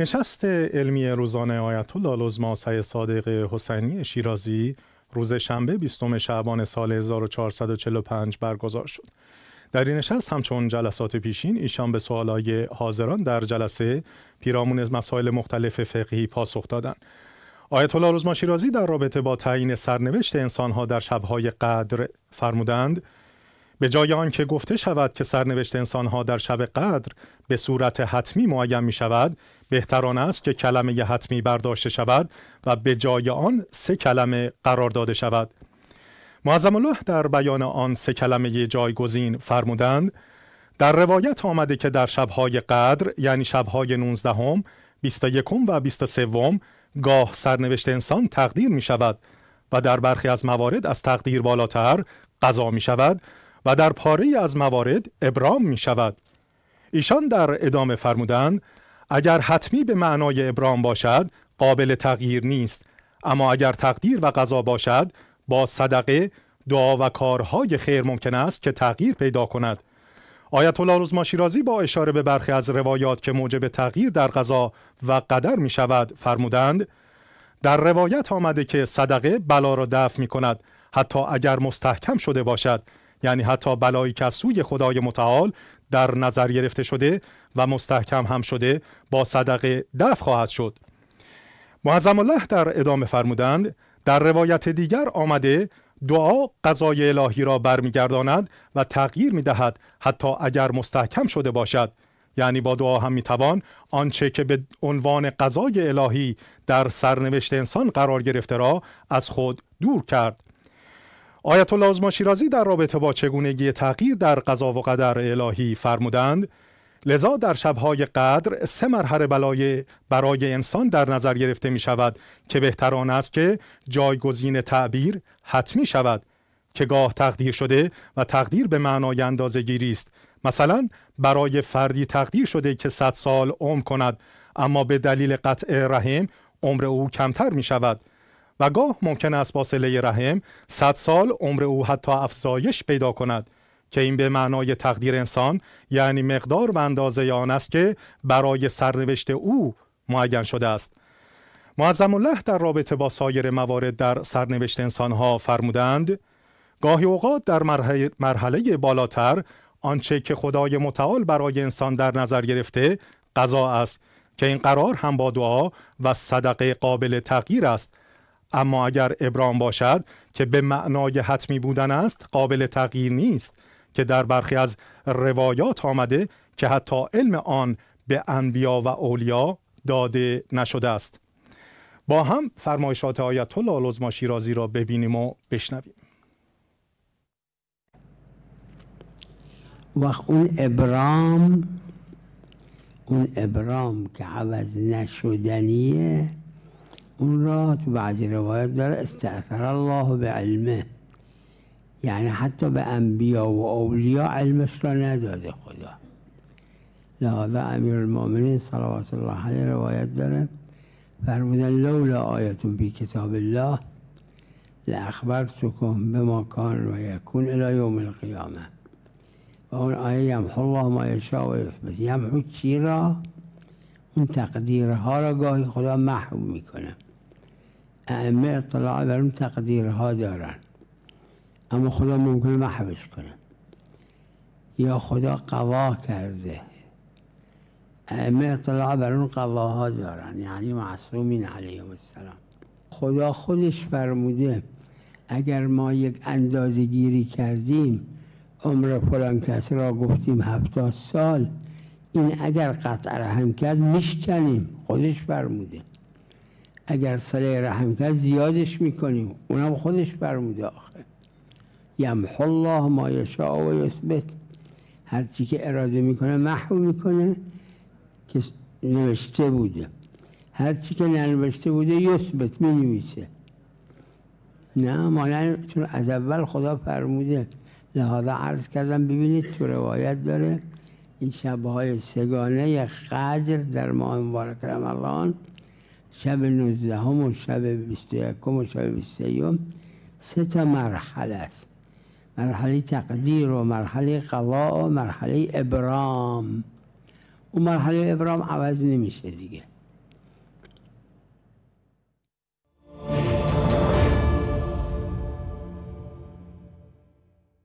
نشست علمی روزانه آیت الله لزما سعی صادق حسینی شیرازی روز شنبه بیستم شعبان سال 1445 برگزار شد. در این نشست همچون جلسات پیشین ایشان به سوالای حاضران در جلسه پیرامون مسائل مختلف فقهی پاسخ دادند. آیت الله روزما شیرازی در رابطه با تعیین سرنوشت انسانها در شبهای قدر فرمودند به جای آنکه گفته شود که سرنوشت انسانها در شب قدر به صورت حتمی معین می شود بهتر آن است که کلمه حتمی برداشته شود و به جای آن سه کلمه قرار داده شود معظم الله در بیان آن سه کلمه جایگزین فرمودند در روایت آمده که در شبهای قدر یعنی شبهای 19 هم 21 هم و 23 سوم گاه سرنوشت انسان تقدیر می شود و در برخی از موارد از تقدیر بالاتر قضا می شود و در پاره از موارد ابرام می شود ایشان در ادامه فرمودند اگر حتمی به معنای ابرام باشد قابل تغییر نیست اما اگر تقدیر و قضا باشد با صدقه دعا و کارهای خیر ممکن است که تغییر پیدا کند آیت الله روزما شیرازی با اشاره به برخی از روایات که موجب تغییر در قضا و قدر می شود فرمودند در روایت آمده که صدقه بلا را دفع می کند حتی اگر مستحکم شده باشد یعنی حتی بلایی که از سوی خدای متعال در نظر گرفته شده و مستحکم هم شده با صدقه دفع خواهد شد معظم الله در ادامه فرمودند در روایت دیگر آمده دعا قضای الهی را برمیگرداند و تغییر می دهد حتی اگر مستحکم شده باشد یعنی با دعا هم می توان آنچه که به عنوان قضای الهی در سرنوشت انسان قرار گرفته را از خود دور کرد آیت الله عظما در رابطه با چگونگی تغییر در قضا و قدر الهی فرمودند لذا در شبهای قدر سه مرحله بلای برای انسان در نظر گرفته می شود که بهتر آن است که جایگزین تعبیر حتمی شود که گاه تقدیر شده و تقدیر به معنای اندازه گیری است مثلا برای فردی تقدیر شده که 100 سال عمر کند اما به دلیل قطع رحم عمر او کمتر می شود و گاه ممکن است با سله رحم صد سال عمر او حتی افزایش پیدا کند که این به معنای تقدیر انسان یعنی مقدار و اندازه آن است که برای سرنوشت او معین شده است معظم الله در رابطه با سایر موارد در سرنوشت انسانها فرمودند گاهی اوقات در مرحله بالاتر آنچه که خدای متعال برای انسان در نظر گرفته قضا است که این قرار هم با دعا و صدقه قابل تغییر است اما اگر ابرام باشد که به معنای حتمی بودن است قابل تغییر نیست که در برخی از روایات آمده که حتی علم آن به انبیا و اولیا داده نشده است با هم فرمایشات آیت الله العظما شیرازی را ببینیم و بشنویم وقت اون ابرام اون ابرام که عوض نشدنیه اون را تو بعضی روایت داره استعفر الله به علمه یعنی حتی به انبیا و اولیا علمش را نداده خدا لهذا امیر المؤمنین صلوات الله علیه روایت داره فرمودن لولا آیتون بی کتاب الله لأخبرتكم بما كان ويكون إلى يوم القيامة و اون آیه الله ما یشاء و یمحو یمحو چی اون خدا محو میکنه ائمه اطلاع اون تقدیرها دارن اما خدا ممکنه محبش کنه یا خدا قوا کرده ائمه اطلاع بر اون قواها دارن یعنی معصومین علیهم السلام خدا خودش فرموده اگر ما یک اندازه گیری کردیم عمر فلان کس را گفتیم هفتاد سال این اگر قطع رحم کرد میشکنیم خودش فرموده اگر صله رحم کرد زیادش میکنیم اونم خودش برمیده آخه یمحو الله ما یشاء و یثبت هر چی که اراده میکنه محو میکنه که نوشته بوده هر چی که ننوشته بوده یثبت مینویسه نه ما چون از اول خدا فرموده لهذا عرض کردم ببینید تو روایت داره این شبه های سگانه قدر در ماه مبارک رمضان شب 19 هم و شب 21 و شب 23 سه تا مرحله است مرحله تقدیر و مرحله قضا و مرحله ابرام اون مرحله ابرام عوض نمیشه دیگه